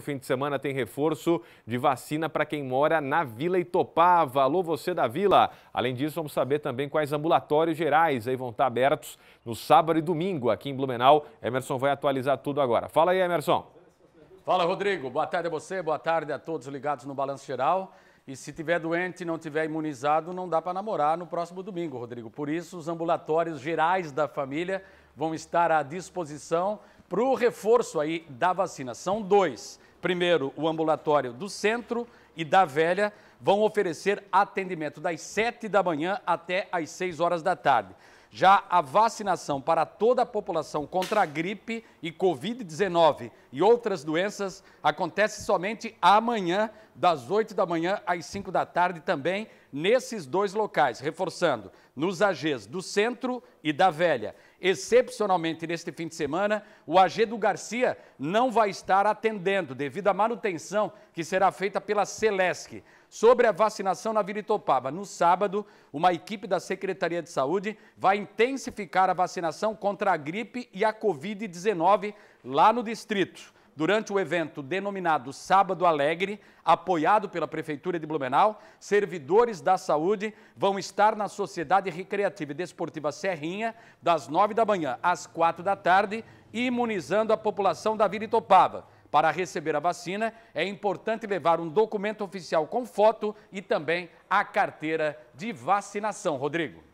fim de semana tem reforço de vacina para quem mora na Vila Itopava. Alô, você da Vila! Além disso, vamos saber também quais ambulatórios gerais aí vão estar abertos no sábado e domingo aqui em Blumenau. Emerson vai atualizar tudo agora. Fala aí, Emerson. Fala, Rodrigo. Boa tarde a você, boa tarde a todos ligados no Balanço Geral. E se tiver doente e não tiver imunizado, não dá para namorar no próximo domingo, Rodrigo. Por isso, os ambulatórios gerais da família vão estar à disposição para o reforço aí da vacina. São dois Primeiro, o ambulatório do centro e da velha vão oferecer atendimento das 7 da manhã até as 6 horas da tarde. Já a vacinação para toda a população contra a gripe e Covid-19 e outras doenças acontece somente amanhã, das 8 da manhã às 5 da tarde, também nesses dois locais. Reforçando, nos AGs do centro e da Velha. Excepcionalmente, neste fim de semana, o AG do Garcia não vai estar atendendo devido à manutenção que será feita pela Celesc. Sobre a vacinação na Vila Itopaba, no sábado, uma equipe da Secretaria de Saúde vai intensificar a vacinação contra a gripe e a Covid-19 lá no distrito durante o evento denominado Sábado Alegre, apoiado pela Prefeitura de Blumenau, servidores da saúde vão estar na Sociedade Recreativa e Desportiva Serrinha, das 9 da manhã às 4 da tarde, imunizando a população da Vila Itopava. Para receber a vacina, é importante levar um documento oficial com foto e também a carteira de vacinação. Rodrigo.